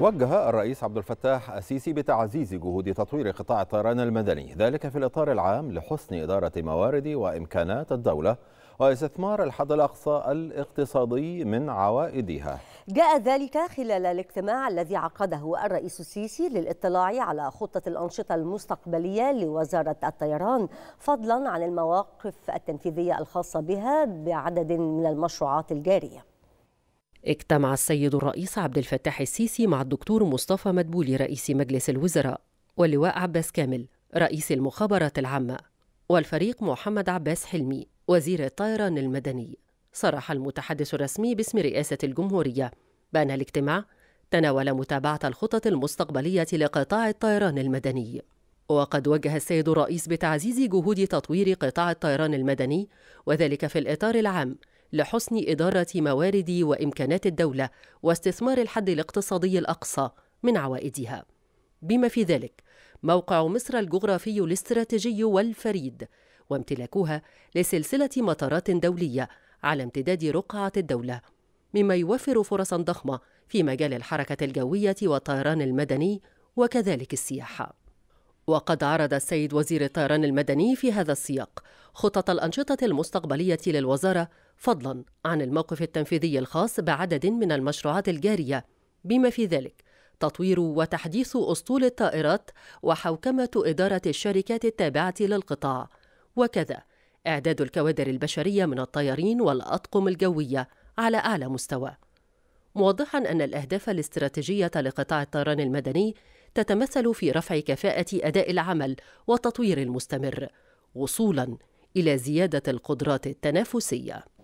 وجه الرئيس عبد الفتاح السيسي بتعزيز جهود تطوير قطاع الطيران المدني ذلك في الإطار العام لحسن إدارة موارد وإمكانات الدولة واستثمار الحد الأقصى الاقتصادي من عوائدها جاء ذلك خلال الاجتماع الذي عقده الرئيس السيسي للاطلاع على خطة الأنشطة المستقبلية لوزارة الطيران فضلا عن المواقف التنفيذية الخاصة بها بعدد من المشروعات الجارية اجتمع السيد الرئيس عبد الفتاح السيسي مع الدكتور مصطفى مدبولي رئيس مجلس الوزراء واللواء عباس كامل رئيس المخابرات العامة والفريق محمد عباس حلمي وزير الطيران المدني صرح المتحدث الرسمي باسم رئاسة الجمهورية بأن الاجتماع تناول متابعة الخطط المستقبلية لقطاع الطيران المدني وقد وجه السيد الرئيس بتعزيز جهود تطوير قطاع الطيران المدني وذلك في الإطار العام لحسن إدارة موارد وإمكانات الدولة واستثمار الحد الاقتصادي الأقصى من عوائدها بما في ذلك موقع مصر الجغرافي الاستراتيجي والفريد وامتلاكها لسلسلة مطارات دولية على امتداد رقعة الدولة مما يوفر فرصا ضخمة في مجال الحركة الجوية والطيران المدني وكذلك السياحة وقد عرض السيد وزير الطيران المدني في هذا السياق خطط الأنشطة المستقبلية للوزارة فضلا عن الموقف التنفيذي الخاص بعدد من المشروعات الجارية بما في ذلك تطوير وتحديث أسطول الطائرات وحوكمة إدارة الشركات التابعة للقطاع وكذا إعداد الكوادر البشرية من الطيارين والأطقم الجوية على أعلى مستوى موضحا أن الأهداف الاستراتيجية لقطاع الطيران المدني تتمثل في رفع كفاءة أداء العمل والتطوير المستمر وصولا إلى زيادة القدرات التنافسية